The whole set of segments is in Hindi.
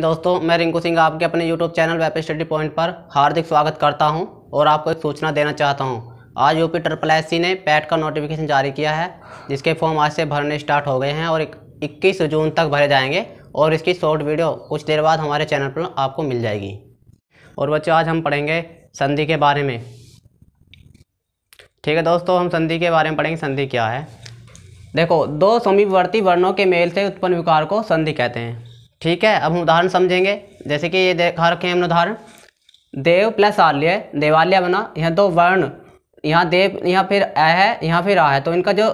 दोस्तों मैं रिंकू सिंह आपके अपने YouTube channel web study point पर हार्दिक स्वागत करता हूं और आपको एक सूचना देना चाहता हूं आज यूपी ट्रिपल एस सी ने पैट का नोटिफिकेशन जारी किया है जिसके फॉर्म आज से भरने स्टार्ट हो गए हैं और इक्कीस जून तक भरे जाएंगे और इसकी शॉर्ट वीडियो कुछ देर बाद हमारे चैनल पर आपको मिल जाएगी और बच्चों आज हम पढ़ेंगे संधि के बारे में ठीक है दोस्तों हम संधि के बारे में पढ़ेंगे संधि क्या है देखो दो समीपवर्ती वर्णों के मेल से उत्पन्न विकार को संधि कहते हैं ठीक है अब हम उदाहरण समझेंगे जैसे कि ये देखा रखे हैं हमने उदाहरण देव प्लस आल्य देवालय बना यहाँ दो वर्ण यहाँ देव यहाँ फिर अ है यहाँ फिर आ है तो इनका जो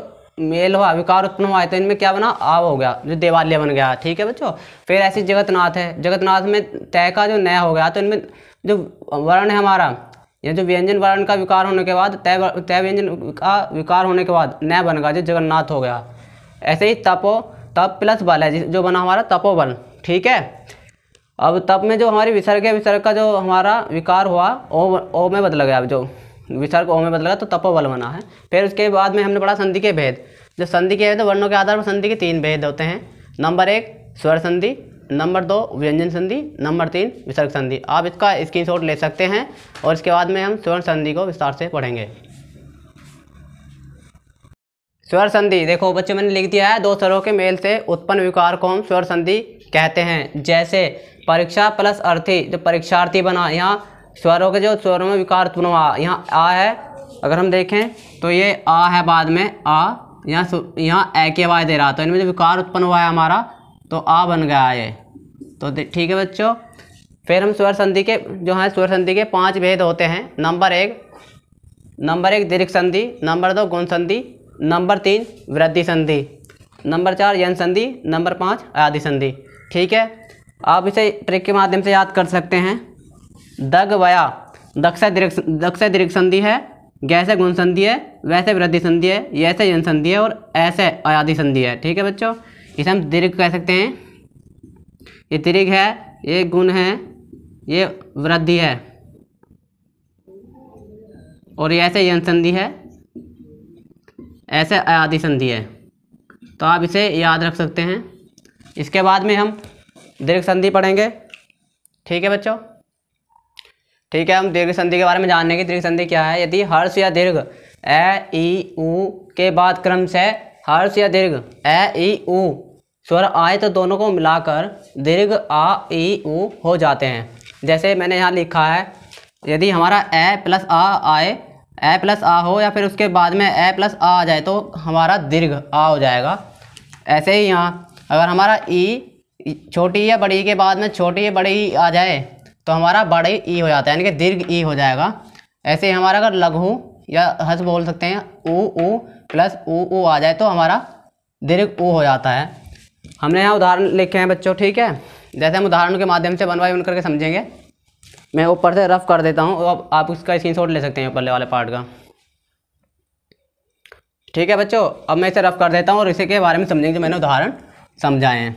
मेल हुआ विकार उत्पन्न हुआ है तो इनमें क्या बना आव हो गया जो देवालय बन गया ठीक है बच्चों फिर ऐसी जगतनाथ है जगतनाथ में तय का जो नया हो गया तो इनमें जो वर्ण है हमारा या जो व्यंजन वर्ण का विकार होने के बाद तय तय व्यंजन का विकार होने के बाद नया बन गया जो जगन्नाथ हो गया ऐसे ही तपो तप प्लस बल है जो बना हमारा तपोबल ठीक है अब तप में जो हमारी विसर्ग है विसर्ग का जो हमारा विकार हुआ ओ ओ में बदला गया अब जो विसर्ग ओ में बदला तो तपोबल बना है फिर उसके बाद में हमने पढ़ा संधि के भेद जो संधि के भेद वर्णों के आधार पर संधि के तीन भेद होते हैं नंबर एक स्वर संधि नंबर दो व्यंजन संधि नंबर तीन विसर्ग संधि आप इसका शॉट ले सकते हैं और इसके बाद में हम स्वर्ण संधि को विस्तार से पढ़ेंगे स्वर संधि देखो बच्चे मैंने लिख दिया है दो स्वरों के मेल से उत्पन्न विकार को हम स्वर संधि कहते हैं जैसे परीक्षा प्लस अर्थी जो परीक्षार्थी बना यहाँ स्वरों के जो स्वरों में विकार आ यहाँ आ है अगर हम देखें तो ये आ है बाद में आ यहाँ यहाँ ए की आवाज़ दे रहा तो इनमें जो विकार उत्पन्न हुआ है हमारा तो आ बन गया ये तो ठीक है बच्चों फिर हम स्वर संधि के जो हैं स्वर संधि के पांच भेद होते हैं नंबर एक नंबर एक दीर्घ संधि नंबर दो गुण संधि नंबर तीन वृद्धि संधि नंबर चार यन संधि नंबर पाँच आदि संधि ठीक है आप इसे ट्रिक के माध्यम से याद कर सकते हैं दग वया दक्षा दक्ष दीर्घ संधि है जैसे गुण संधि है वैसे वृद्धि संधि है ऐसे यन संधि है और ऐसे अयाधि संधि है ठीक है बच्चों इसे हम दीर्घ कह सकते हैं ये दीर्घ है ये गुण है ये वृद्धि है और ये ऐसे यन संधि है ऐसे अयाधि संधि है तो आप इसे याद रख सकते हैं इसके बाद में हम दीर्घ संधि पढ़ेंगे ठीक है बच्चों ठीक है हम दीर्घ संधि के बारे में जानने की दीर्घ संधि क्या है यदि हर्ष या दीर्घ ए ई ऊ के बाद क्रम से हर्ष या दीर्घ ए ई ऊ स्वर आए तो दोनों को मिलाकर दीर्घ आ ई ऊ हो जाते हैं जैसे मैंने यहाँ लिखा है यदि हमारा ए प्लस आ आए ए प्लस आ हो या फिर उसके बाद में ए प्लस आ आ जाए तो हमारा दीर्घ आ हो जाएगा ऐसे ही यहाँ अगर हमारा ई e छोटी या बड़ी के बाद में छोटी या बड़ी ई e आ जाए तो हमारा बड़े ई e हो जाता है यानी कि दीर्घ ई हो जाएगा ऐसे ही हमारा अगर लघु या हस बोल सकते हैं ऊ ऊ प्लस ऊ ओ आ जाए तो हमारा दीर्घ ओ हो जाता है हमने यहाँ उदाहरण लिखे हैं बच्चों ठीक है जैसे हम उदाहरण के माध्यम से बनवाई बन करके समझेंगे मैं ऊपर से रफ कर देता हूँ और आप उसका स्क्रीनशॉट ले सकते हैं ऊपर वाले पार्ट का ठीक है बच्चों अब मैं इसे रफ कर देता हूँ और इसी के बारे में समझेंगे मैंने उदाहरण समझाएं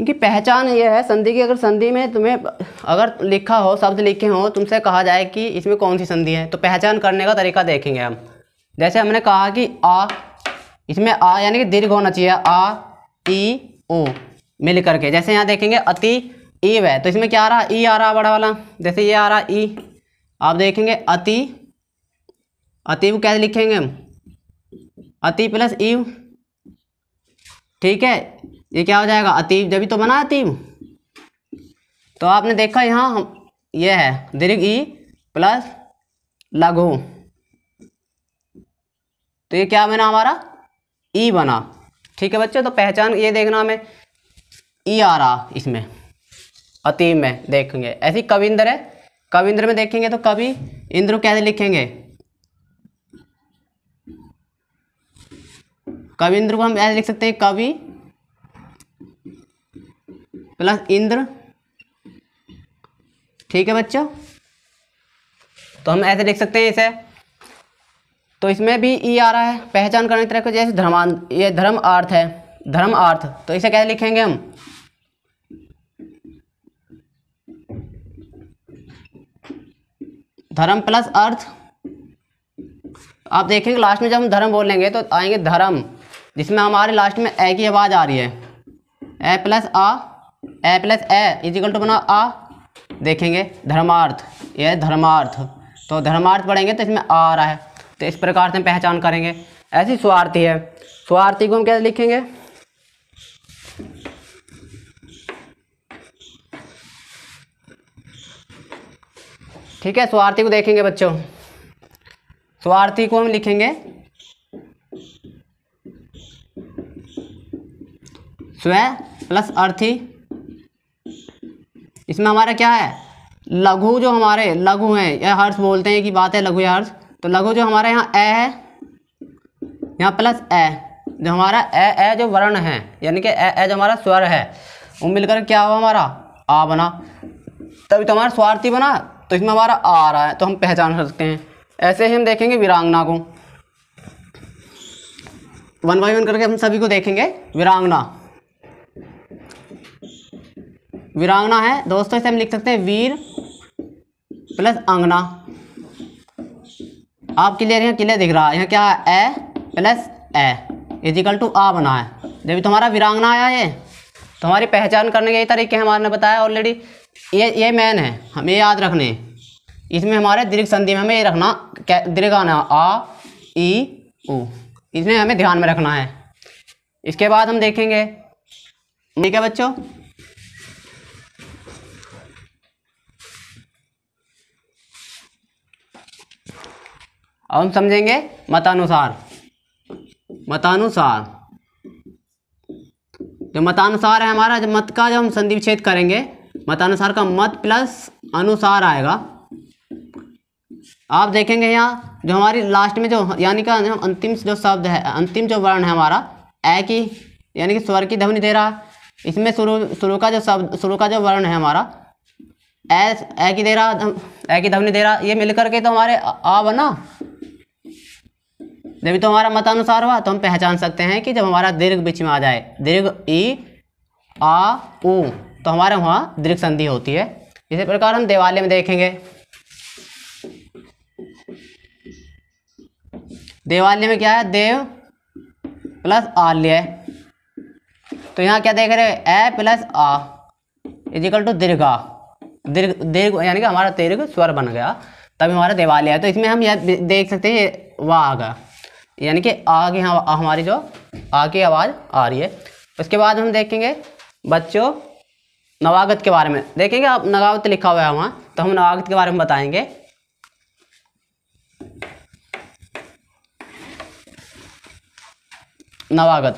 इनकी पहचान यह है संधि की अगर संधि में तुम्हें अगर लिखा हो शब्द लिखे हो तुमसे कहा जाए कि इसमें कौन सी संधि है तो पहचान करने का तरीका देखेंगे हम जैसे हमने कहा कि आ इसमें आ यानी कि दीर्घ होना चाहिए आ ई ओ मिल करके जैसे यहाँ देखेंगे अति ईव है तो इसमें क्या आ रहा है ई आ रहा बड़ा वाला जैसे ये आ रहा ई आप देखेंगे अति वो कैसे लिखेंगे हम अति प्लस ईव ठीक है ये क्या हो जाएगा अतीब जब तो बना अतीब तो आपने देखा यहाँ हम ये है दीर्घ ई प्लस लघु तो ये क्या बना हमारा ई बना ठीक है बच्चों तो पहचान ये देखना हमें ई आ रहा इसमें अति में देखेंगे ऐसी कविंद्र है कविंद्र में देखेंगे तो कवि इंद्र कैसे लिखेंगे कविंद्र को हम ऐसे लिख सकते हैं कवि प्लस इंद्र ठीक है बच्चों तो हम ऐसे लिख सकते हैं इसे तो इसमें भी ई e आ रहा है पहचान करने की तरह जैसे धर्मान ये धर्म अर्थ है धर्म अर्थ तो इसे कैसे लिखेंगे हम धर्म प्लस अर्थ आप देखेंगे लास्ट में जब हम धर्म बोलेंगे तो आएंगे धर्म जिसमें हमारे लास्ट में ए की आवाज़ आ रही है ए प्लस आ ए प्लस ए इजिकल टू बना आ देखेंगे धर्मार्थ यह धर्मार्थ तो धर्मार्थ पढ़ेंगे तो इसमें आ रहा है तो इस प्रकार से हम पहचान करेंगे ऐसी स्वार्थी है स्वार्थी को हम कैसे लिखेंगे ठीक है स्वार्थी को देखेंगे बच्चों स्वार्थी को हम लिखेंगे स्व प्लस अर्थी इसमें हमारा क्या है लघु जो हमारे लघु हैं या हर्ष बोलते हैं कि बात है लघु या हर्ष तो लघु जो हमारे यहाँ ए है यहाँ प्लस ए जो हमारा ए ए जो वर्ण है यानी कि ए ए जो हमारा स्वर है वो मिलकर क्या हुआ हमारा आ बना तभी तो हमारा स्वार्थी बना तो इसमें हमारा आ आ रहा है तो हम पहचान सकते हैं ऐसे ही हम देखेंगे वीरांगना को वन बाई वन करके हम सभी को देखेंगे वीरांगना वीरांगना है दोस्तों इसे हम लिख सकते हैं वीर प्लस अंगना आप क्लियर यहाँ क्लियर दिख रहा है यहाँ क्या है ए प्लस ए इजिकल टू आ बना है जब तुम्हारा विरांगना आया ये तो हमारी पहचान करने के यही तरीके हमारे ने बताया ऑलरेडी ये ये मैन है हमें याद रखने इसमें हमारे दीर्घ संधि में हमें ये रखना दीर्घ आना आ ई ऊ इसमें हमें ध्यान में रखना है इसके बाद हम देखेंगे ठीक है बच्चों अब हम समझेंगे मतानुसार मतानुसार जो मतानुसार है हमारा जब मत का जब हम संधि विच्छेद करेंगे मतानुसार का मत प्लस अनुसार आएगा आप देखेंगे यहाँ जो हमारी लास्ट में जो यानी का अंतिम जो शब्द है अंतिम जो वर्ण है हमारा ए की यानी कि स्वर की ध्वनि दे रहा इसमें शुरू शुरू का जो शब्द शुरू का जो वर्ण है हमारा ए ए की दे रहा ए की ध्वनि दे रहा ये मिलकर के तो हमारे आ बना जब तो हमारा मतानुसार हुआ तो हम पहचान सकते हैं कि जब हमारा दीर्घ बीच में आ जाए दीर्घ ई आ उ तो हमारे वहाँ दीर्घ संधि होती है इसी प्रकार हम देवालय में देखेंगे देवालय में क्या है देव प्लस आल्य तो यहाँ क्या देख रहे हैं ए प्लस आ इजिकल टू दीर्घ आ दीर्घ दीर्घ यानी कि हमारा दीर्घ स्वर बन गया तभी हमारा देवालय है तो इसमें हम यह देख सकते हैं वाह आ गया यानी कि आगे यहाँ हमारी जो आगे आवाज़ आ रही है उसके बाद हम देखेंगे बच्चों नवागत के बारे में देखेंगे आप नवागत लिखा हुआ है वहाँ तो हम नवागत के बारे में बताएंगे नवागत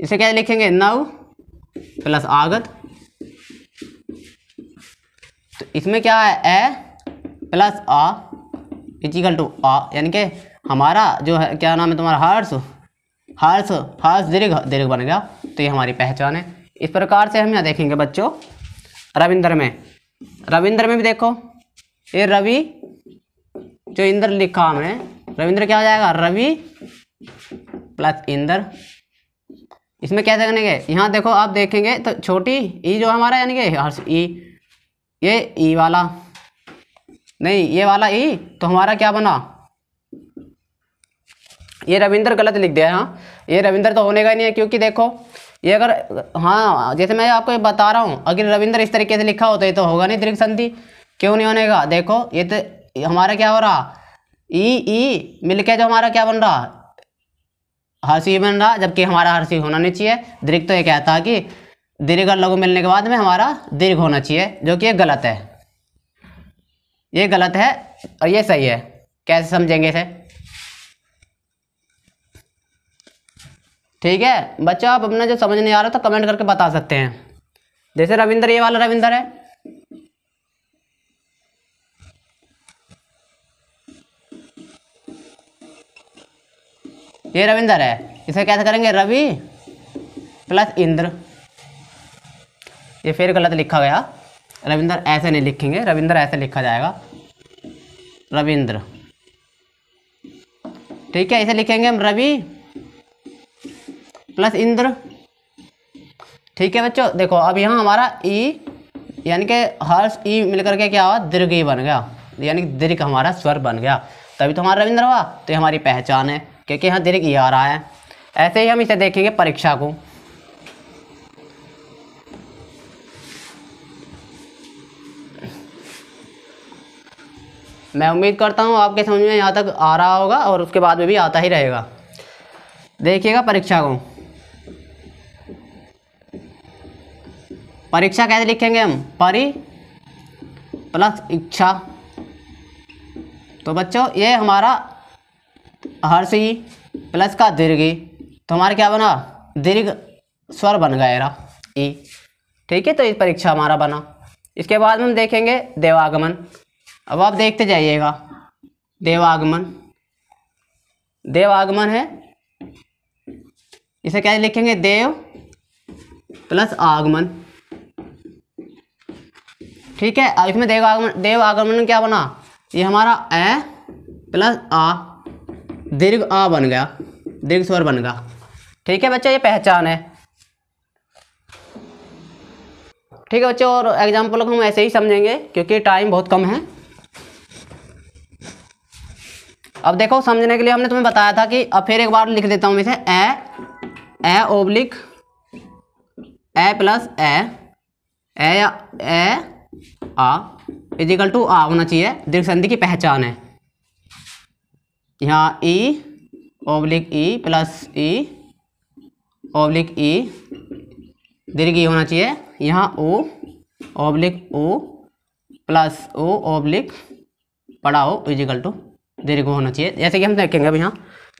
इसे क्या लिखेंगे नव प्लस आगत तो इसमें क्या है ए प्लस आ इजिकल टू आ यानी कि हमारा जो है क्या नाम है तुम्हारा हर्ष हर्ष हर्ष दीर्घ दीर्घ बन गया तो ये हमारी पहचान है इस प्रकार से हम यहाँ देखेंगे बच्चों रविंद्र में रविंद्र में भी देखो ये रवि जो इंद्र लिखा हमने रविंद्र क्या हो जाएगा रवि प्लस इंद्र इसमें क्या देखने के यहाँ देखो आप देखेंगे तो छोटी ई जो हमारा यानी कि हर्ष ई ये ई वाला नहीं ये वाला ई तो हमारा क्या बना ये रविंद्र गलत लिख दिया हाँ ये रविंद्र तो होने का नहीं है क्योंकि देखो ये अगर हाँ जैसे मैं आपको ये बता रहा हूँ अगर रविंद्र इस तरीके से लिखा हो तो ये तो होगा नहीं दीर्घ संधि क्यों नहीं होने का देखो ये तो हमारा क्या हो रहा ई ई मिलके जो हमारा क्या बन रहा हर्षी बन रहा जबकि हमारा हर्षी होना नहीं चाहिए दीर्घ तो ये कहता कि दीर्घ लघु मिलने के बाद में हमारा दीर्घ होना चाहिए जो कि गलत है ये गलत है और ये सही है कैसे समझेंगे इसे ठीक है बच्चों आप अपना जो समझ नहीं आ रहा तो कमेंट करके बता सकते हैं जैसे रविंदर ये वाला रविंदर है ये रविंदर है इसे कैसे करेंगे रवि प्लस इंद्र ये फिर गलत लिखा गया रविंद्र ऐसे नहीं लिखेंगे रविंद्र ऐसे लिखा जाएगा रविंद्र ठीक है ऐसे लिखेंगे हम रवि प्लस इंद्र ठीक है बच्चों देखो अब यहाँ हमारा ई यानी कि हर्ष ई मिलकर के क्या हुआ दीर्घ ई बन गया यानी कि दीर्घ हमारा स्वर बन गया तभी तो हमारा रविंद्र हुआ तो ये हमारी पहचान है क्योंकि यहाँ दीर्घ ई आ रहा है ऐसे ही हम इसे देखेंगे परीक्षा को मैं उम्मीद करता हूँ आपके समझ में यहाँ तक आ रहा होगा और उसके बाद में भी आता ही रहेगा देखिएगा परीक्षा को परीक्षा कैसे लिखेंगे हम परी प्लस इच्छा तो बच्चों ये हमारा हर्षी प्लस का दीर्घ तो हमारा क्या बना दीर्घ स्वर बन गया ई ठीक है तो इस परीक्षा हमारा बना इसके बाद हम देखेंगे देवागमन अब आप देखते जाइएगा देवागमन देवागमन है इसे क्या लिखेंगे देव प्लस आगमन ठीक है अब इसमें देव आगमन देव आगमन क्या बना ये हमारा ए प्लस आ दीर्घ आ बन गया दीर्घ स्वर बन गया ठीक है बच्चा ये पहचान है ठीक है बच्चों और एग्जाम्पल को हम ऐसे ही समझेंगे क्योंकि टाइम बहुत कम है अब देखो समझने के लिए हमने तुम्हें बताया था कि अब फिर एक बार लिख देता हूँ इसे ए ए ओब्लिक ए प्लस ए ए या ए आ इजिकल टू आ होना चाहिए दीर्घ संधि की पहचान है यहाँ ई ओब्लिक ई प्लस ई ओब्लिक ई दीर्घ ई होना चाहिए यहाँ ओ ओब्लिक ओ प्लस ओ ओब्लिक पढ़ाओ इजिकल टू देने को होना चाहिए जैसे कि हम देखेंगे अभी यहाँ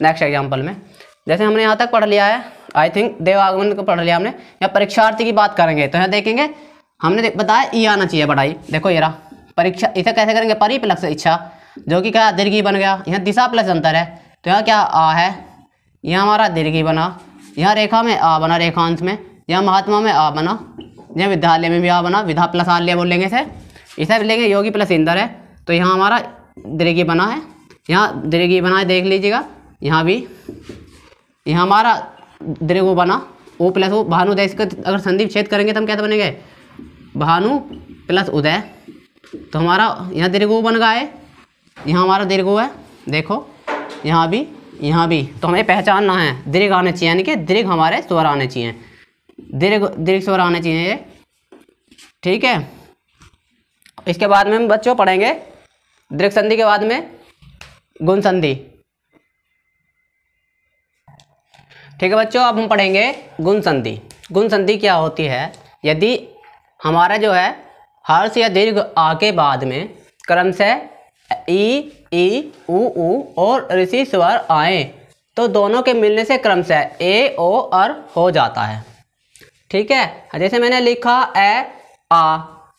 नेक्स्ट एग्जाम्पल में जैसे हमने यहाँ तक पढ़ लिया है आई थिंक देवागमन को पढ़ लिया हमने यहाँ परीक्षार्थी की बात करेंगे तो यहाँ देखेंगे हमने बताया ई e आना चाहिए पढ़ाई देखो ये रहा परीक्षा इसे कैसे करेंगे परी प्लस इच्छा जो कि क्या दीर्घी बन गया यहाँ दिशा प्लस अंतर है तो यहाँ क्या आ है यहाँ हमारा दीर्घी बना यहाँ रेखा में आ बना रेखांश में यहाँ महात्मा में आ बना यहाँ विद्यालय में भी आ बना विधा प्लस आल्य बोलेंगे इसे इसे लेंगे योगी प्लस इंदर है तो यहाँ हमारा दीर्घी बना है यहाँ ये बना देख लीजिएगा यहाँ भी यहाँ हमारा वो बना ओ प्लस ओ भानु उदय इसका अगर संधि छेद करेंगे तो हम क्या तो बनेंगे भानु प्लस उदय तो हमारा यहाँ दीर्घो बन गया है यहाँ हमारा दीर्घ है देखो यहाँ भी यहाँ भी तो हमें पहचानना है दीर्घ आने चाहिए यानी कि दीर्घ हमारे स्वर आने चाहिए दीर्घ दीर्घ स्वर आने चाहिए ये ठीक है इसके बाद में हम बच्चों पढ़ेंगे दीर्घ संधि के बाद में गुण संधि ठीक है बच्चों अब हम पढ़ेंगे गुण संधि गुण संधि क्या होती है यदि हमारा जो है हर्ष या दीर्घ आ के बाद में क्रम से ई ई ऊ ऊ और ऋषि स्वर आए तो दोनों के मिलने से क्रम से ए ओ और हो जाता है ठीक है जैसे मैंने लिखा ए आ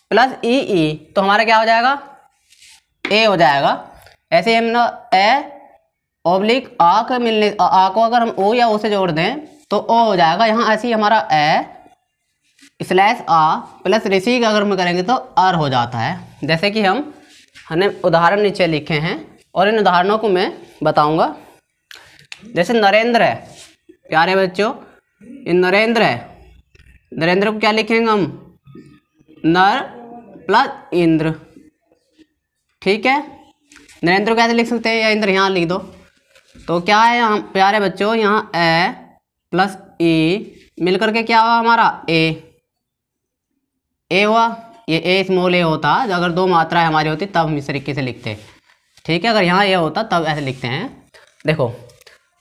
प्लस ई ई तो हमारा क्या हो जाएगा ए हो जाएगा ऐसे हम ना ए ओब्लिक आ का मिलने आ को अगर हम ओ या ओ से जोड़ दें तो ओ हो जाएगा यहाँ ऐसे ही हमारा ए स्लैश आ प्लस ऋषि का अगर हम करेंगे तो आर हो जाता है जैसे कि हम हमने उदाहरण नीचे लिखे हैं और इन उदाहरणों को मैं बताऊंगा जैसे नरेंद्र है प्यारे बच्चों ये नरेंद्र है नरेंद्र को क्या लिखेंगे हम नर प्लस इंद्र ठीक है नरेंद्र को ऐसे लिख सकते हैं या इंद्र यहाँ लिख दो तो क्या है यहाँ प्यारे बच्चों यहाँ ए प्लस ई e मिलकर के क्या हुआ हमारा ए ए हुआ ये ए स्मॉल ए होता अगर दो मात्राएं हमारी होती तब हम इस तरीके से लिखते ठीक है अगर यहाँ ए होता तब ऐसे लिखते हैं देखो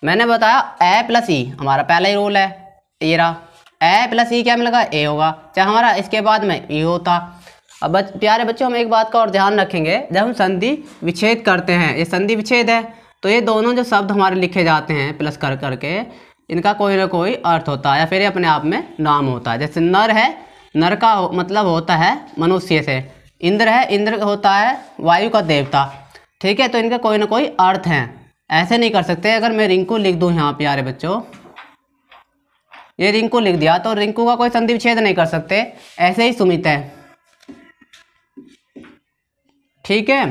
मैंने बताया ए प्लस ई हमारा पहला ही रूल है ये रहा ए प्लस ई क्या मिलेगा ए होगा चाहे हमारा इसके बाद में ई e होता अब बच, प्यारे बच्चों हम एक बात का और ध्यान रखेंगे जब हम संधि विच्छेद करते हैं ये संधि विच्छेद है तो ये दोनों जो शब्द हमारे लिखे जाते हैं प्लस कर करके इनका कोई ना कोई अर्थ होता है या फिर अपने आप में नाम होता है जैसे नर है नर का हो, मतलब होता है मनुष्य से इंद्र है इंद्र होता है वायु का देवता ठीक है तो इनका कोई ना कोई अर्थ है ऐसे नहीं कर सकते अगर मैं रिंकू लिख दूँ यहाँ प्यारे बच्चों ये रिंकू लिख दिया तो रिंकू का कोई संधि विच्छेद नहीं कर सकते ऐसे ही सुमित है ठीक है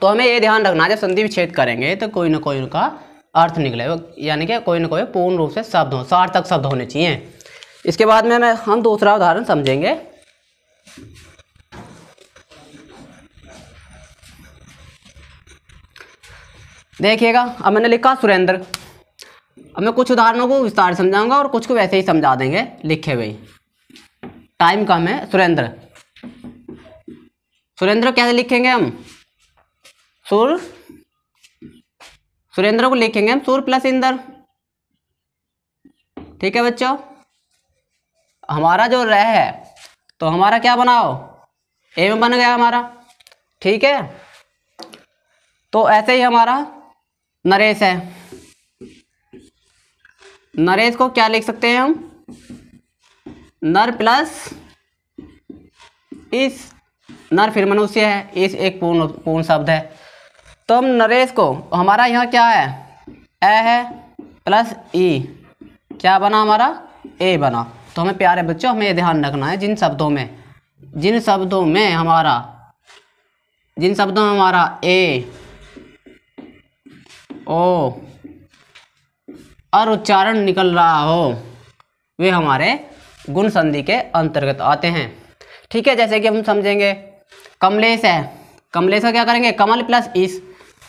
तो हमें ये ध्यान रखना जब संधि विच्छेद करेंगे तो कोई ना कोई उनका अर्थ निकले यानी कि कोई ना कोई पूर्ण रूप से शब्द हो सार्थक शब्द होने चाहिए इसके बाद में हमें हम दूसरा उदाहरण समझेंगे देखिएगा अब मैंने लिखा सुरेंद्र अब मैं कुछ उदाहरणों को विस्तार समझाऊंगा और कुछ को वैसे ही समझा देंगे लिखे हुए टाइम कम है सुरेंद्र सुरेंद्र क्या लिखेंगे हम सुर सुरेंद्र को लिखेंगे हम सुर प्लस इंदर ठीक है बच्चों हमारा जो रह है तो हमारा क्या बनाओ एम बन गया हमारा ठीक है तो ऐसे ही हमारा नरेश है नरेश को क्या लिख सकते हैं हम नर प्लस इस नर फिर मनुष्य है इस एक पूर्ण पूर्ण शब्द है तो हम नरेश को हमारा यहाँ क्या है ए है प्लस ई क्या बना हमारा ए बना तो हमें प्यारे बच्चों हमें ध्यान रखना है जिन शब्दों में जिन शब्दों में हमारा जिन शब्दों में हमारा ए ओ और उच्चारण निकल रहा हो वे हमारे गुण संधि के अंतर्गत आते हैं ठीक है जैसे कि हम समझेंगे कमलेश है कमलेश का क्या करेंगे कमल प्लस इस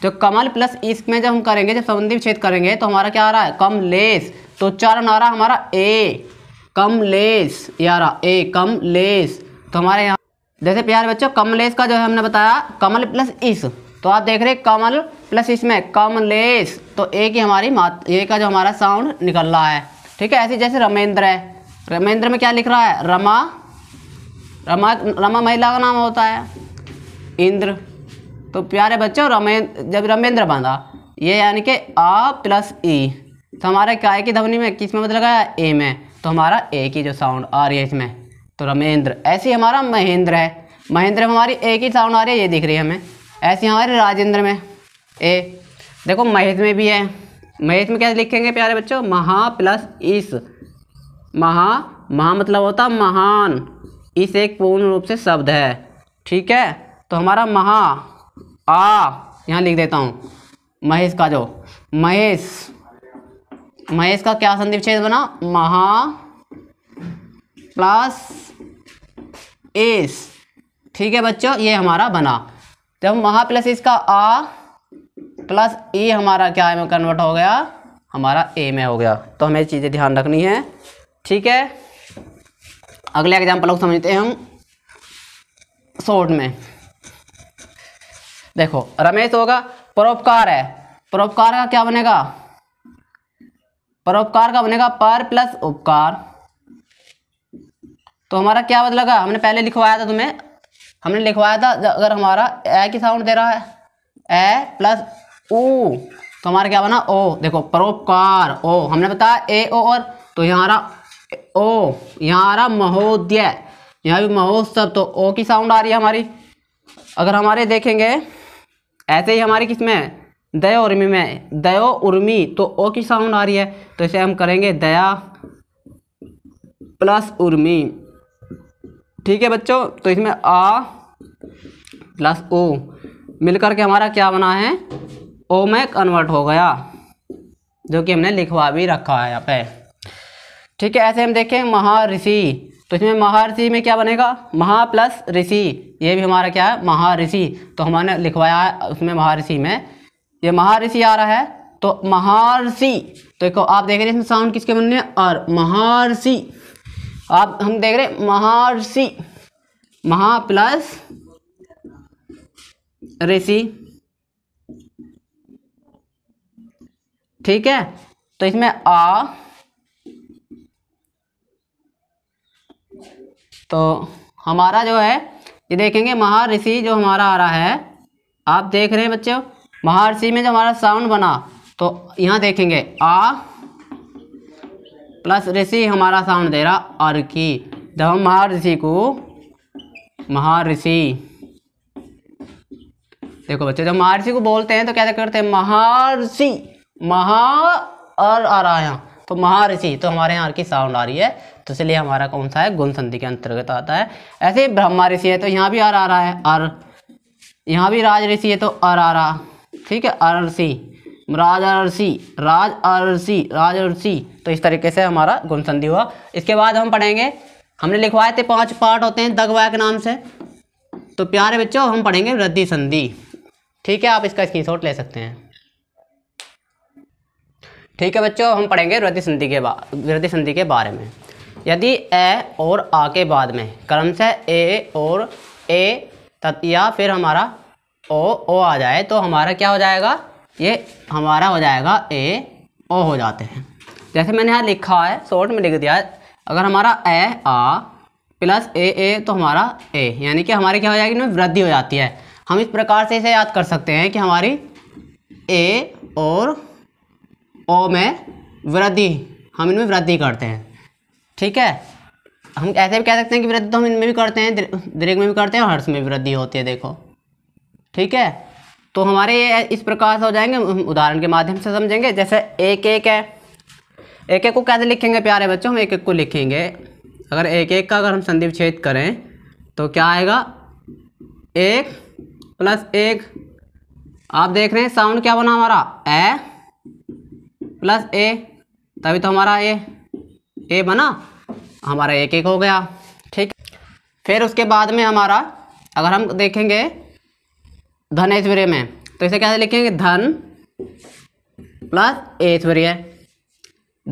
तो कमल प्लस इस में जब हम करेंगे जब संबंधी विच्छेद करेंगे तो हमारा क्या आ रहा है कमलेश तो उच्चारण आ रहा है हमारा ए कमलेश ये आ रहा ए कमलेश तो हमारे यहाँ जैसे प्यारे बच्चों कमलेश का जो है हमने बताया कमल प्लस इस तो आप देख रहे कमल प्लस इसमें कमलेश तो ए की हमारी मात ए का जो हमारा साउंड निकल रहा है ठीक है ऐसे जैसे रमेंद्र है रमेंद्र में क्या लिख रहा है रमा रमा रमा महिला का नाम होता है इंद्र तो प्यारे बच्चों रमेंद्र जब रमेंद्र बांधा ये यानी कि आ प्लस ई e। तो हमारे काय की ध्वनि में किस में मतलब गया ए में तो हमारा ए की जो साउंड आ रही है इसमें तो रमेंद्र ऐसी हमारा महेंद्र है महेंद्र में हमारी ए की साउंड आ रही है ये दिख रही है हमें ऐसी हमारे राजेंद्र में ए देखो महेश में भी है महेश में कैसे लिखेंगे प्यारे बच्चों महा प्लस इस e महा महा मतलब होता महान इस एक पूर्ण रूप से शब्द है ठीक है तो हमारा महा आ यहाँ लिख देता हूँ महेश का जो महेश महेश का क्या संधि विच्छेद बना महा प्लस एस ठीक है बच्चों ये हमारा बना जब तो महा प्लस इसका आ प्लस ए हमारा क्या में कन्वर्ट हो गया हमारा ए में हो गया तो हमें चीज़ें ध्यान रखनी है ठीक है अगला एग्जाम्पल को समझते हैं हम शॉर्ट में देखो रमेश तो होगा परोपकार है परोपकार का क्या बनेगा परोपकार का बनेगा पर प्लस उपकार तो हमारा क्या बदलेगा हमने पहले लिखवाया था तुम्हें हमने लिखवाया था अगर हमारा ए की साउंड दे रहा है ए प्लस ओ तो हमारा क्या बना ओ देखो परोपकार ओ हमने बताया ए ओ और तो यहाँ ओ यहाँ आ रहा महोदय यहाँ भी महोत्सव तो ओ की साउंड आ रही है हमारी अगर हमारे देखेंगे ऐसे ही हमारी किस में दयो उर्मी में दयो उर्मी तो ओ की साउंड आ रही है तो इसे हम करेंगे दया प्लस उर्मी ठीक है बच्चों तो इसमें आ प्लस ओ मिलकर के हमारा क्या बना है ओ में कन्वर्ट हो गया जो कि हमने लिखवा भी रखा है यहाँ पे ठीक है ऐसे हम देखें महारिषि तो इसमें महारिषि में क्या बनेगा महा प्लस ऋषि ये भी हमारा क्या है महारिषि तो हमने लिखवाया है उसमें महारिषि में ये महारिषि आ रहा है तो महारिषि तो देखो आप देख रहे हैं इसमें साउंड किसके बनने और महारिषि आप हम देख रहे महारिषि महा प्लस ऋषि ठीक है तो इसमें आ तो हमारा जो है ये देखेंगे महाऋषि जो हमारा आ रहा है आप देख रहे हैं बच्चों महाऋषि में जो हमारा साउंड बना तो यहाँ देखेंगे आ प्लस ऋषि हमारा साउंड दे रहा अर की जब हम महाऋषि को महाऋषि देखो बच्चे जब महर्षि को बोलते हैं तो क्या करते हैं महर्षि महा और आ रहा है तो महर्षि तो हमारे यहाँ की साउंड आ रही है तो इसलिए हमारा कौन सा है गुण संधि के अंतर्गत आता है ऐसे ब्रह्मा ऋषि है तो यहाँ भी आर आ रहा है आर यहाँ भी राज ऋषि है तो अर आ रहा ठीक है अर ऋषि राज अरसी राज अरसी राज अरसी तो इस तरीके से हमारा गुण संधि हुआ इसके बाद हम पढ़ेंगे हमने लिखवाए थे पांच पार्ट होते हैं दगवा के नाम से तो प्यारे बच्चों हम पढ़ेंगे वृद्धि संधि ठीक है आप इसका स्क्रीनशॉट ले सकते हैं ठीक है बच्चों हम पढ़ेंगे वृद्धि संधि के वृद्धि संधि के बारे में यदि ए और आ के बाद में क्रम से ए और ए या फिर हमारा ओ ओ आ जाए तो हमारा क्या हो जाएगा ये हमारा हो जाएगा ए ओ हो जाते हैं जैसे मैंने यहाँ लिखा है शॉर्ट में लिख दिया है अगर हमारा ए आ प्लस ए ए तो हमारा ए यानी कि हमारी क्या हो जाएगी इनमें वृद्धि हो जाती है हम इस प्रकार से इसे याद कर सकते हैं कि हमारी ए और ओ में वृद्धि हम इनमें वृद्धि करते हैं ठीक है हम ऐसे भी कह सकते हैं कि वृद्धि तो हम इनमें भी करते हैं दीर्घ में भी करते हैं और हर्ष में भी वृद्धि होती है देखो ठीक है तो हमारे ये इस प्रकार से हो जाएंगे उदाहरण के माध्यम से समझेंगे जैसे एक एक है एक एक को कैसे लिखेंगे प्यारे बच्चों हम एक एक को लिखेंगे अगर एक एक का अगर हम संधि विच्छेद करें तो क्या आएगा एक प्लस एक आप देख रहे हैं साउंड क्या बना हमारा ए प्लस ए तभी तो हमारा ए ए बना हमारा एक एक हो गया ठीक फिर उसके बाद में हमारा अगर हम देखेंगे धन ऐश्वर्य में तो इसे कैसे लिखेंगे धन प्लस ऐश्वर्य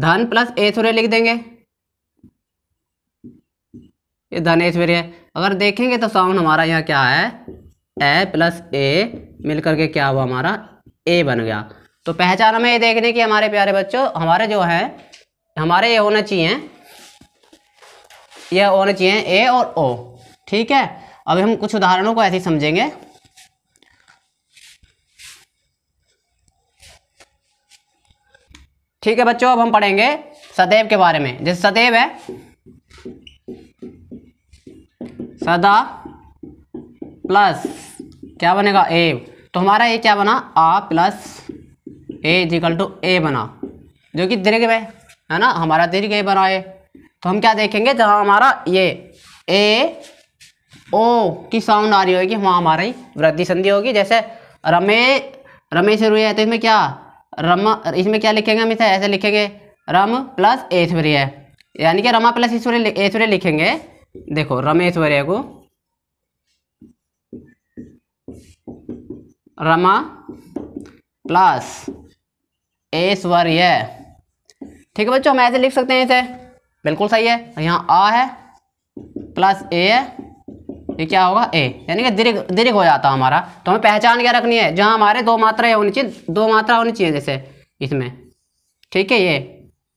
धन प्लस ऐश्वर्य लिख देंगे ये धन ऐश्वर्य अगर देखेंगे तो साउंड हमारा यहाँ क्या है ए प्लस ए मिल करके क्या हुआ हमारा ए बन गया तो पहचान हमें ये देखने की हमारे प्यारे बच्चों हमारे जो है हमारे ये होना चाहिए यह होना चाहिए ए और ओ ठीक है अभी हम कुछ उदाहरणों को ऐसे समझेंगे ठीक है बच्चों अब हम पढ़ेंगे सदैव के बारे में जैसे सदैव है सदा प्लस क्या बनेगा ए तो हमारा ये क्या बना आ प्लस ए इजिकल टू ए बना जो कि दीर्घ है है ना हमारा दीर्घ बनाए तो हम क्या देखेंगे जहाँ हमारा ये ए ओ की साउंड आ रही होगी वहाँ हमारी वृद्धि संधि होगी जैसे रमे रमे से है तो इसमें क्या रम इसमें क्या लिखेंगे हम इसे ऐसे लिखेंगे रम प्लस ऐश्वर्य यानी कि रमा प्लस ईश्वर्य ऐश्वर्य लिखेंगे देखो रमेश्वर्य को रमा प्लस ऐश्वर्य ठीक है बच्चों हम ऐसे लिख सकते हैं इसे बिल्कुल सही है यहाँ आ है प्लस ए है ये क्या होगा ए यानी कि दीर्घ दीर्घ हो जाता हमारा तो हमें पहचान क्या रखनी है जहाँ हमारे दो मात्राएं होनी चाहिए दो मात्रा होनी चाहिए जैसे इसमें ठीक है ये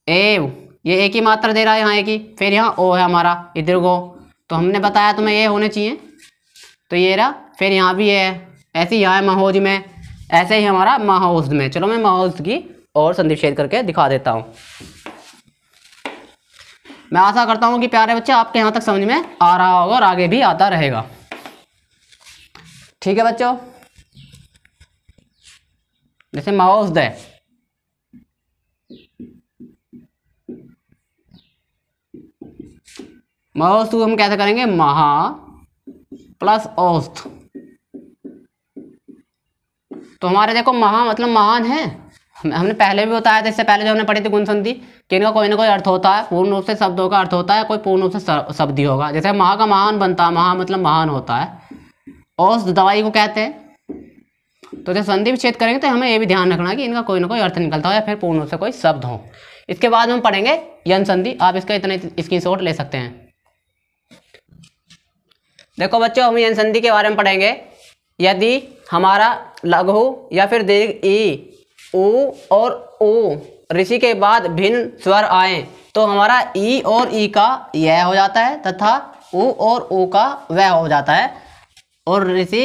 ए ये एक ही मात्रा दे रहा है यहाँ एक ही फिर यहाँ ओ है हमारा इधर गो तो हमने बताया तुम्हें ये होने चाहिए तो ये रहा फिर यहाँ भी है ऐसे ही यहाँ है महोज में ऐसे ही हमारा माहौज में चलो मैं माहौज की और संधि शेयर करके दिखा देता हूँ मैं आशा करता हूँ कि प्यारे बच्चे आपके यहाँ तक समझ में आ रहा होगा और आगे भी आता रहेगा ठीक है बच्चों जैसे माउस दे माओस हम कैसे करेंगे महा प्लस औस्त तो हमारे देखो महा मतलब महान है हमने पहले भी बताया था इससे पहले जो हमने पढ़ी थी गुण संधि कि इनका कोई ना कोई अर्थ होता है पूर्ण रूप से शब्दों का अर्थ होता है कोई पूर्ण रूप से शब्द ही होगा जैसे महा का महान बनता है महा मतलब महान होता है औस दवाई को कहते हैं तो जब संधि विच्छेद करेंगे तो हमें ये भी ध्यान रखना कि इनका कोई ना कोई अर्थ निकलता हो या फिर पूर्ण रूप से कोई शब्द हो इसके बाद हम पढ़ेंगे यन संधि आप इसका इतना स्क्रीनशॉट ले सकते हैं देखो बच्चों हम यन संधि के बारे में पढ़ेंगे यदि हमारा लघु या फिर दीर्घ ई ओ और ओ ऋषि के बाद भिन्न स्वर आए तो हमारा ई और ई का यह हो जाता है तथा ओ और ओ का वह हो जाता है और ऋषि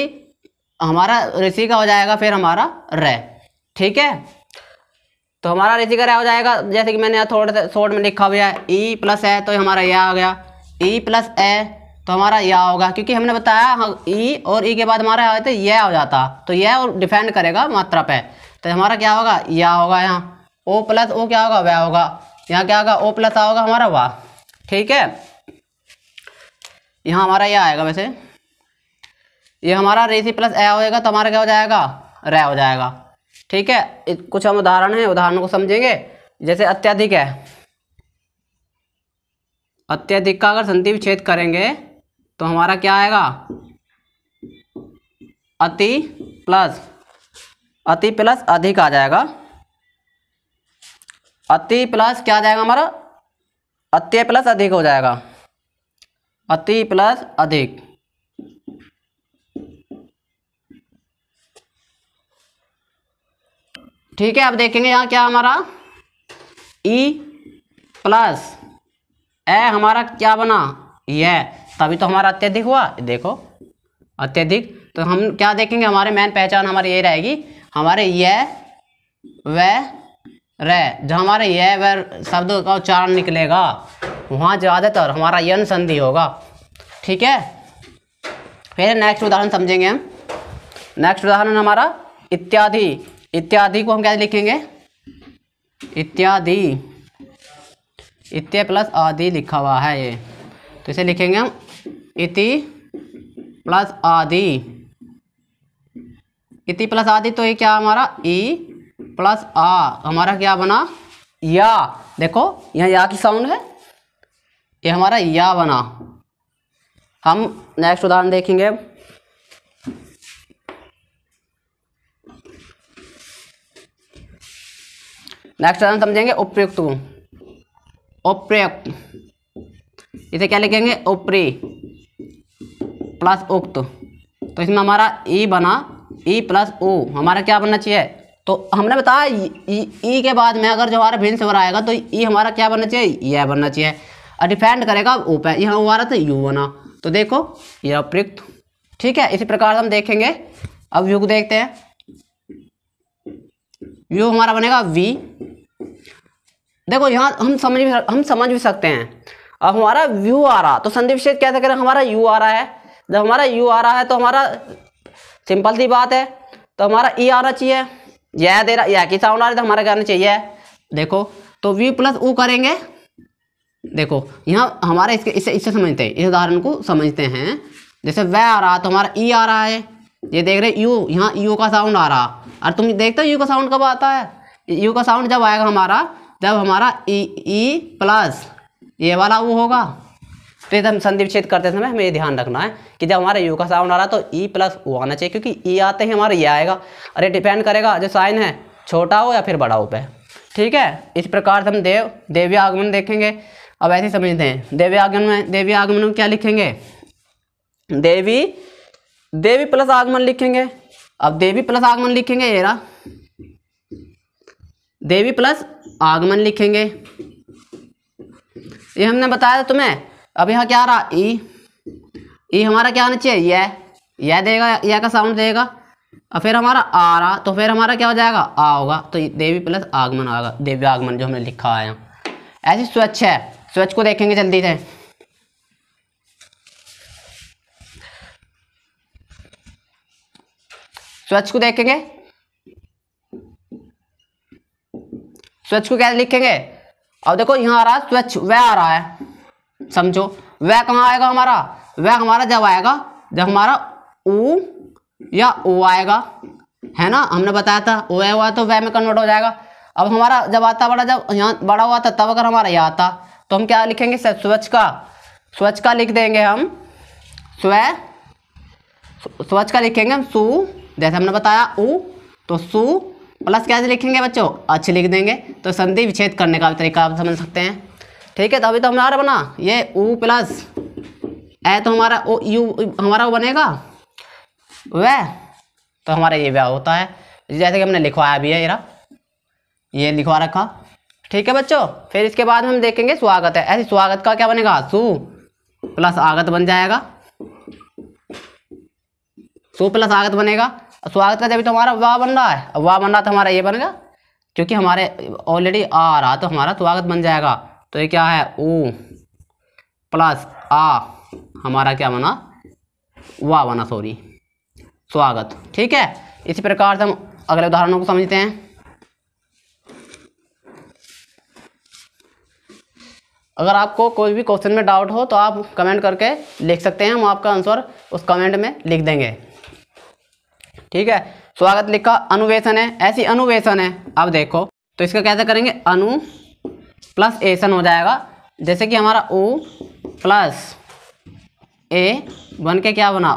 हमारा ऋषि का हो जाएगा फिर हमारा र ठीक है तो हमारा ऋषि का रह हो जाएगा जैसे कि मैंने यहाँ थोड़े से शॉर्ट में लिखा हुआ है ई प्लस है तो हमारा यह आ गया ई प्लस ए तो हमारा यह होगा क्योंकि हमने बताया हाँ, ई और ई के बाद हमारा यह हो जाता तो यह और डिपेंड करेगा मात्रा पे तो हमारा क्या होगा या होगा यहाँ ओ प्लस ओ क्या होगा वह होगा यहाँ क्या होगा ओ प्लस आ होगा हमारा वाह ठीक है यहाँ हमारा यह आएगा वैसे ये हमारा रेसी प्लस ए होएगा तो हमारा क्या हो जाएगा रे हो जाएगा ठीक है कुछ हम उदाहरण हैं उदाहरणों को समझेंगे जैसे अत्यधिक है अत्यधिक का अगर संधि विच्छेद करेंगे तो हमारा क्या आएगा अति प्लस अति प्लस अधिक आ जाएगा अति प्लस क्या आ जाएगा हमारा अत्य प्लस अधिक हो जाएगा अति प्लस अधिक ठीक है अब देखेंगे यहाँ क्या हमारा ई प्लस ए हमारा क्या बना ये e तभी तो हमारा अत्यधिक हुआ देखो अत्यधिक तो हम क्या देखेंगे हमारे मेन पहचान हमारी ये रहेगी हमारे यह वह रे जो हमारे यह वह शब्द का उच्चारण निकलेगा वहाँ ज़्यादातर हमारा यन संधि होगा ठीक है फिर नेक्स्ट उदाहरण समझेंगे हम नेक्स्ट उदाहरण हमारा इत्यादि इत्यादि को हम क्या लिखेंगे इत्यादि इत्य प्लस आदि लिखा हुआ है ये तो इसे लिखेंगे हम इति प्लस आदि इति प्लस आदि तो ये क्या हमारा ई प्लस आ हमारा क्या बना या देखो यहाँ या की साउंड है ये हमारा या बना हम नेक्स्ट उदाहरण देखेंगे नेक्स्ट उदाहरण समझेंगे उपयुक्त उपयुक्त इसे क्या लिखेंगे उपरी प्लस उक्त तो इसमें हमारा ई बना ई प्लस ओ हमारा क्या बनना चाहिए तो हमने बताया ई e, e, e के बाद में अगर जो हमारा भिन्न से आएगा तो ई हमारा क्या बनना चाहिए यह बनना चाहिए और डिफेंड करेगा ओ पे यहाँ ओ आ रहा था यू बना तो देखो ये अप्रयुक्त ठीक है इसी प्रकार हम देखेंगे अब यू को देखते हैं यू हमारा बनेगा वी देखो यहाँ हम समझ भी हम समझ भी सकते हैं अब हमारा व्यू आ रहा तो संधि विशेष क्या करें हमारा यू आ रहा है जब हमारा यू आ रहा है तो हमारा सिंपल सी बात है तो हमारा ई e आना चाहिए यह दे रहा यह की साउंड आ रही तो हमारा क्या आना चाहिए देखो तो वी प्लस ऊ करेंगे देखो यहाँ हमारे इसके इसे इससे समझते हैं इस उदाहरण को समझते हैं जैसे वह आ रहा तो हमारा ई e आ रहा है ये देख रहे यू यहाँ यू का साउंड आ रहा और तुम देखते हो यू का साउंड कब आता है यू का साउंड जब आएगा हमारा जब हमारा ई ई प्लस ये वाला वो होगा फिर हम संधि विच्छेद करते समय हमें ये ध्यान रखना है कि जब हमारे यू का साउंड आ रहा है तो ई प्लस वो आना चाहिए क्योंकि ई e आते ही हमारा ये आएगा अरे डिपेंड करेगा जो साइन है छोटा हो या फिर बड़ा हो पे ठीक है इस प्रकार से हम देव देवी आगमन देखेंगे अब ऐसे समझते हैं देवी आगमन में देवी आगमन में क्या लिखेंगे देवी देवी प्लस आगमन लिखेंगे अब देवी प्लस आगमन लिखेंगे ये रहा देवी प्लस आगमन लिखेंगे ये हमने बताया था तुम्हें अब यहाँ क्या आ रहा ई e. ई e हमारा क्या आना चाहिए यह यह देगा यह का साउंड देगा और फिर हमारा आ रहा तो फिर हमारा क्या हो जाएगा आ होगा तो देवी प्लस आगमन आगा देवी आगमन जो हमने लिखा है ऐसे स्वच्छ है स्वच्छ को देखेंगे जल्दी से स्वच्छ को देखेंगे स्वच्छ को क्या लिखेंगे अब देखो यहाँ आ रहा है स्वच्छ वह आ रहा है समझो वह कहाँ आएगा हमारा वह हमारा जब आएगा जब हमारा ओ या ओ आएगा है ना हमने बताया था ओ आया हुआ तो वह में कन्वर्ट हो जाएगा अब हमारा जब आता बड़ा जब यहाँ बड़ा हुआ था तब अगर हमारा यहाँ आता तो हम क्या लिखेंगे सर स्वच्छ का स्वच्छ का लिख देंगे हम स्व स्वच्छ का लिखेंगे हम सु जैसे हमने बताया उ तो सु प्लस कैसे लिखेंगे बच्चों अच्छे लिख देंगे तो संधि विच्छेद करने का तरीका आप समझ सकते हैं ठीक है तो अभी तो हमारा बना ये U प्लस ए तो हमारा ओ यू हमारा वो बनेगा वह तो हमारा ये वह होता है जैसे कि हमने लिखवाया भी है इरा ये लिखवा रखा ठीक है बच्चों फिर इसके बाद हम देखेंगे स्वागत है ऐसे स्वागत का क्या बनेगा सु प्लस आगत बन जाएगा सु प्लस आगत बनेगा स्वागत का जब तो हमारा वाह बन रहा है वाह बन रहा तो हमारा ये बनेगा क्योंकि हमारे ऑलरेडी आ रहा तो हमारा स्वागत बन जाएगा तो ये क्या है ओ प्लस आ हमारा क्या बना वाह बना सॉरी स्वागत ठीक है इसी प्रकार से हम अगले उदाहरणों को समझते हैं अगर आपको कोई भी क्वेश्चन में डाउट हो तो आप कमेंट करके लिख सकते हैं हम आपका आंसर उस कमेंट में लिख देंगे ठीक है स्वागत लिखा अनुवेशन है ऐसी अनुवेशन है अब देखो तो इसका कैसे करेंगे अनु प्लस एसन हो जाएगा जैसे कि हमारा ओ प्लस ए बन के क्या बना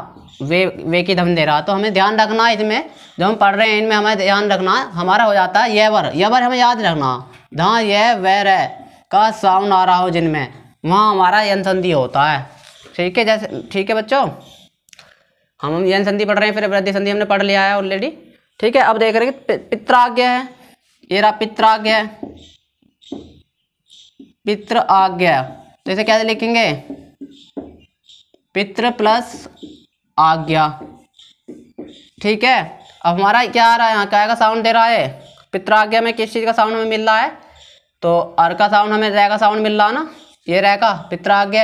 वे वे की धम दे रहा तो हमें ध्यान रखना इसमें जो हम पढ़ रहे हैं इनमें हमें ध्यान रखना हमारा हो जाता है यवर यवर हमें याद रखना जहाँ यह वैर का साउंड आ रहा हो जिनमें वहाँ हमारा यन संधि होता है ठीक है जैसे ठीक है बच्चों हम यन संधि पढ़ रहे हैं फिर वृद्धि संधि हमने पढ़ लिया है ऑलरेडी ठीक है अब देख रहे हैं कि पित्राज्ञ है ये रहा है पित्र आज्ञा तो इसे क्या लिखेंगे पित्र प्लस आज्ञा ठीक है अब हमारा क्या आ रहा है यहाँ क्या का साउंड दे रहा है पित्र आज्ञा में किस चीज़ का साउंड हमें मिल रहा है तो अर का साउंड हमें रह का साउंड मिल रहा है ना ये रह का पित्र आज्ञा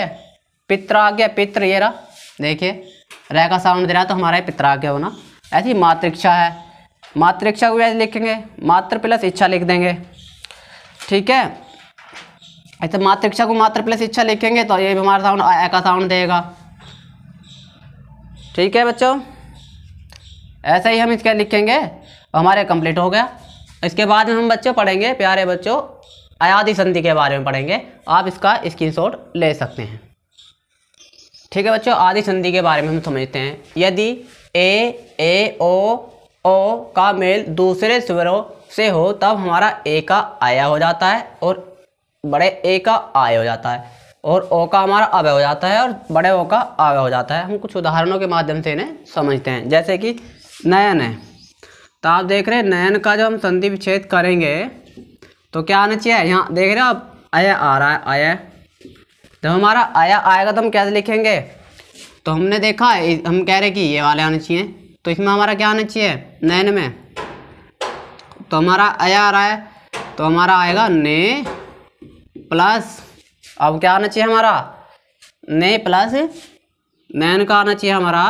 पित्र आज्ञा पित्र ये रहा देखिए रह का साउंड दे रहा है तो हमारा पित्र आज्ञा होना ऐसी मातृक्षा है मातृक्षा को ऐसे लिखेंगे मात्र प्लस इच्छा लिख देंगे ठीक है ऐसे मात्र इच्छा को मात्र प्लस इच्छा लिखेंगे तो ये भी हमारा साउंड ए का साउंड देगा ठीक है बच्चों ऐसा ही हम इसका लिखेंगे हमारे कंप्लीट हो गया इसके बाद में हम बच्चों पढ़ेंगे प्यारे बच्चों आयादी संधि के बारे में पढ़ेंगे आप इसका स्क्रीनशॉट ले सकते हैं ठीक है बच्चों आदि संधि के बारे में हम समझते हैं यदि ए ए ओ ओ का मेल दूसरे स्वरों से हो तब हमारा ए का आया हो जाता है और बड़े ए का आय हो जाता है और ओ का हमारा अवय हो जाता है और बड़े ओ का अवय हो जाता है हम कुछ उदाहरणों के माध्यम से इन्हें समझते हैं जैसे कि नयन है तो आप देख रहे हैं नयन का जब हम संधि विच्छेद करेंगे तो क्या आना चाहिए यहाँ देख रहे हो आप अय आ रहा है अय जब हमारा आया आएगा तो हम कैसे लिखेंगे तो हमने देखा हम कह रहे कि ये वाले आने चाहिए तो इसमें हमारा क्या आना चाहिए नयन में तो हमारा अय आ रहा है तो हमारा आएगा ने प्लस अब क्या आना चाहिए हमारा ने प्लस नैन का आना चाहिए हमारा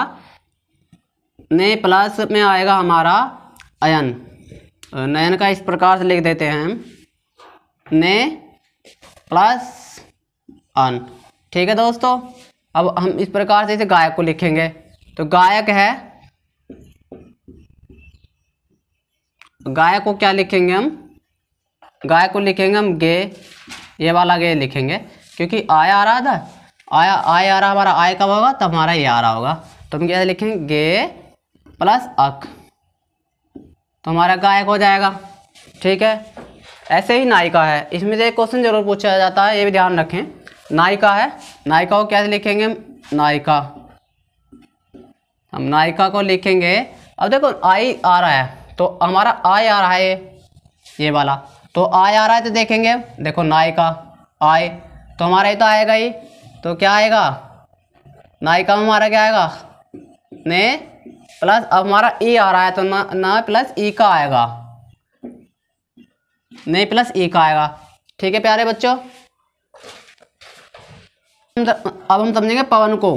ने प्लस में आएगा हमारा अयन नयन का इस प्रकार से लिख देते हैं हम ने प्लस अन ठीक है दोस्तों अब हम इस प्रकार से इसे गायक को लिखेंगे तो गायक है गायक को क्या लिखेंगे हम गायक को लिखेंगे हम गे ये वाला आगे लिखेंगे क्योंकि आय आ रहा था आया आय आ रहा हमारा आय कब होगा तो हमारा ये आ रहा होगा तो हम क्या लिखेंगे गे प्लस अक तो हमारा गायक हो जाएगा ठीक है ऐसे ही नायिका है इसमें से एक क्वेश्चन जरूर पूछा जाता है ये भी ध्यान रखें नायिका है नायिका को कैसे लिखेंगे नायिका हम नायिका को लिखेंगे अब देखो आई आ रहा है तो हमारा आई आ रहा है ये वाला तो आय आ रहा है तो देखेंगे देखो नाई का आय तो हमारा ही तो आएगा ही तो क्या आएगा नाई का हमारा क्या आएगा ने प्लस अब हमारा ई e आ रहा है तो ना ना प्लस ई e का आएगा ने प्लस ई e का आएगा ठीक है प्यारे बच्चों अब हम समझेंगे पवन को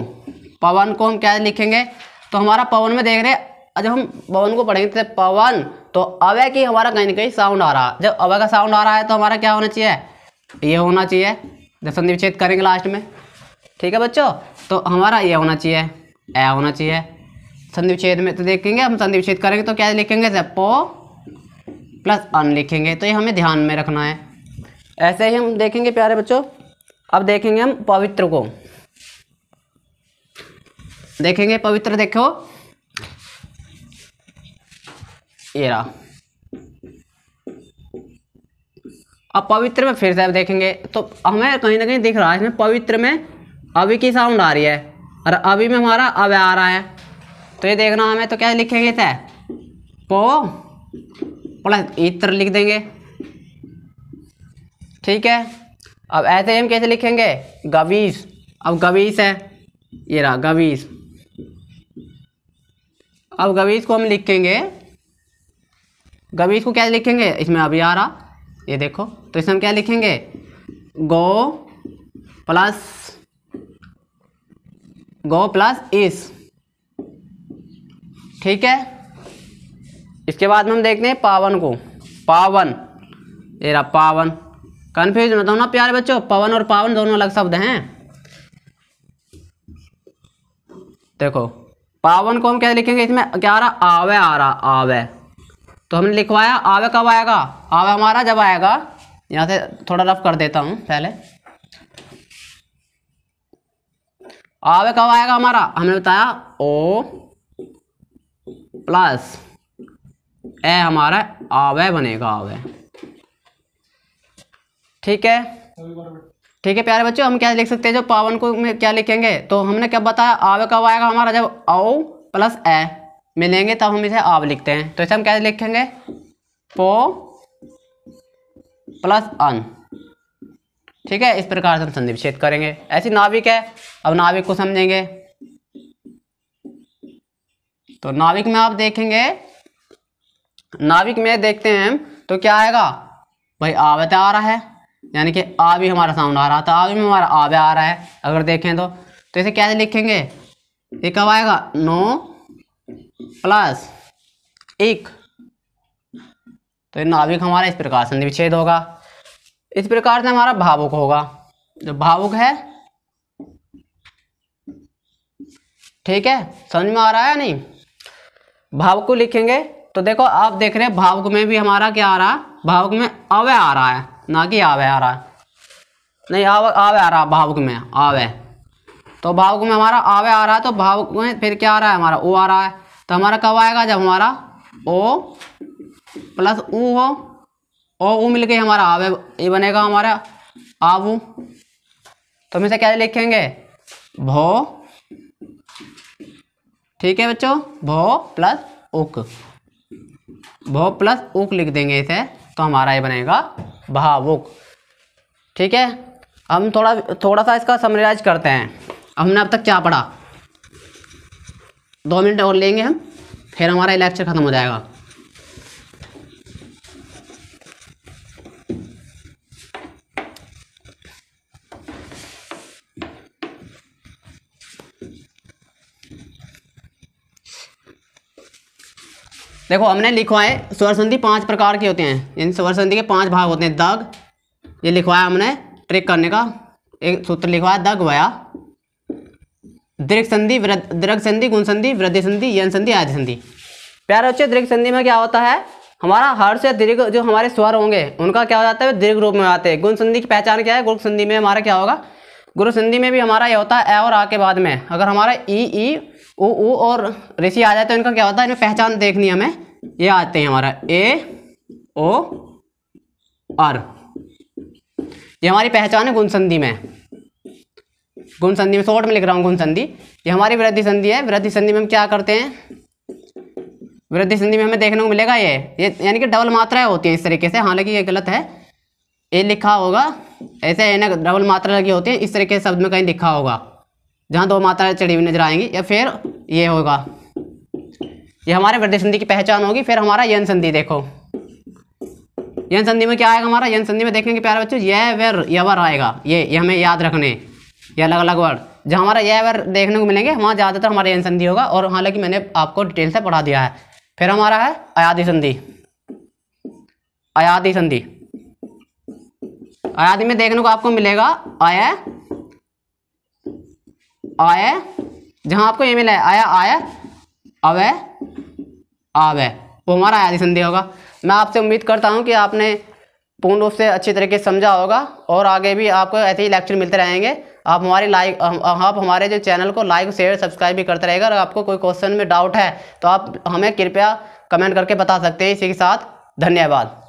पवन को हम क्या लिखेंगे तो हमारा पवन में देख रहे जब हम पवन को पढ़ेंगे तो पवन तो अवय की हमारा कहीं ना कहीं साउंड आ रहा है जब अवय का साउंड आ रहा है तो हमारा क्या होना चाहिए ये होना चाहिए जब संधि विच्छेद करेंगे लास्ट में ठीक है बच्चों तो हमारा ये होना चाहिए ए होना चाहिए संधि विच्छेद में तो देखेंगे हम संधि विच्छेद करेंगे तो क्या लिखेंगे पो प्लस अन लिखेंगे तो ये हमें ध्यान में रखना है ऐसे ही हम देखेंगे प्यारे बच्चों अब देखेंगे हम पवित्र को देखेंगे पवित्र देखो एरा अब पवित्र में फिर से देखेंगे तो हमें कहीं ना कहीं दिख रहा है इसमें पवित्र में अभी की साउंड आ रही है और अभी में हमारा अब आ रहा है तो ये देखना हमें तो क्या लिखेंगे थे पो प्लस इत्र लिख देंगे ठीक है अब ऐसे हम कैसे लिखेंगे गवीस अब गवीस है ये रहा गवीस अब गवीस को हम लिखेंगे कभी इसको क्या लिखेंगे इसमें अभी आ रहा ये देखो तो इसमें हम क्या लिखेंगे गो प्लस गो प्लस इस ठीक है इसके बाद में हम देखते हैं पावन को पावन ये रहा पावन कन्फ्यूज मत ना प्यारे बच्चों पवन और पावन दोनों अलग शब्द हैं देखो पावन को हम क्या लिखेंगे इसमें क्या आ रहा आवे आ रहा आवे तो हमने लिखवाया आवे कब आएगा आवे हमारा जब आएगा यहाँ से थोड़ा रफ कर देता हूँ पहले आवे कब आएगा हमारा हमने बताया ओ प्लस ए हमारा आवे बनेगा आवे ठीक है ठीक है प्यारे बच्चों हम क्या लिख सकते हैं जो पावन को में क्या लिखेंगे तो हमने क्या बताया आवे कब आएगा हमारा जब ओ प्लस ए मिलेंगे तब हम इसे आप लिखते हैं तो इसे हम कैसे लिखेंगे पो प्लस अन ठीक है इस प्रकार से हम संधि विच्छेद करेंगे ऐसी नाविक है अब नाविक को समझेंगे तो नाविक में आप देखेंगे नाविक में देखते हैं हम तो क्या आएगा भाई आवत आ रहा है यानी कि आ भी हमारा साउंड आ रहा था आ भी में हमारा आवे आ रहा है अगर देखें तो तो इसे कैसे लिखेंगे ये कब आएगा नो प्लस एक तो ये नाभिक हमारा इस प्रकार से विच्छेद होगा इस प्रकार से हमारा भावुक होगा जो भावुक है ठीक है समझ में आ रहा है नहीं भावुक को लिखेंगे तो देखो आप देख रहे हैं भावुक में भी हमारा क्या आ रहा है भावुक में अवय आ रहा है ना कि आवे आ रहा है नहीं आवे आवे आ रहा भावुक में आवे तो भावुक में हमारा आवे आ रहा है तो भावुक में फिर क्या आ रहा है हमारा ओ आ रहा है तो हमारा कब आएगा जब हमारा ओ प्लस ऊ हो ओ ऊ मिल के हमारा आवे ये बनेगा हमारा आव तो हम इसे क्या लिखेंगे भो ठीक है बच्चों भो प्लस उक भो प्लस उक लिख देंगे इसे तो हमारा ये बनेगा भावुक ठीक है हम थोड़ा थोड़ा सा इसका समराइज करते हैं हमने अब तक क्या पढ़ा दो मिनट और लेंगे हम फिर हमारा लेक्चर ख़त्म हो जाएगा देखो हमने लिखवाए स्वर संधि पांच प्रकार के होते हैं इन स्वर संधि के पांच भाग होते हैं दग ये लिखवाया हमने ट्रिक करने का एक सूत्र लिखवाया दग वया दीर्घ संधि दीर्घ संधि गुण संधि वृद्धि संधि यन संधि आदि संधि प्यार बच्चे दीर्घ संधि में क्या होता है हमारा हर से दीर्घ जो हमारे स्वर होंगे उनका क्या हो जाता है दीर्घ रूप में आते हैं गुण संधि की पहचान क्या है गुरु संधि में हमारा क्या होगा गुरु संधि में भी हमारा ये होता है ए और आ के बाद में अगर हमारा ई ई ओ ओ और ऋषि आ जाए तो इनका क्या होता है इनमें पहचान देखनी हमें ये आते हैं हमारा ए ओ आर ये हमारी पहचान है गुण संधि में गुण संधि में शॉर्ट में लिख रहा हूँ गुण संधि ये हमारी वृद्धि संधि है वृद्धि संधि में हम क्या करते हैं वृद्धि संधि में हमें देखने को मिलेगा ये ये यानी कि डबल मात्राएं होती हैं इस तरीके से हालांकि ये गलत है ये लिखा होगा ऐसे है ना डबल मात्रा लगी होती है इस तरीके से शब्द में कहीं लिखा होगा जहाँ दो मात्राएं चढ़ी हुई नजर आएंगी या फिर ये होगा ये हमारे वृद्धि संधि की पहचान होगी फिर हमारा यन संधि देखो यन संधि में क्या आएगा हमारा यन संधि में देखेंगे प्यारे बच्चों यह वर यवर आएगा ये ये हमें याद रखने या अलग अलग वर्ड जहाँ हमारा यह वर्ड देखने को मिलेंगे वहाँ ज़्यादातर हमारे यन संधि होगा और हालांकि मैंने आपको डिटेल से पढ़ा दिया है फिर हमारा है अयाधि संधि अयाधि संधि अयाधि में देखने को आपको मिलेगा आया आय जहाँ आपको ये मिला है आया आय अवय आवय वो हमारा आयादी संधि होगा मैं आपसे उम्मीद करता हूं कि आपने पूर्ण रूप से अच्छी तरीके से समझा होगा और आगे भी आपको ऐसे ही लेक्चर मिलते रहेंगे आप हमारे लाइक आप हमारे जो चैनल को लाइक शेयर सब्सक्राइब भी करते रहेगा अगर आपको कोई क्वेश्चन में डाउट है तो आप हमें कृपया कमेंट करके बता सकते हैं इसी के साथ धन्यवाद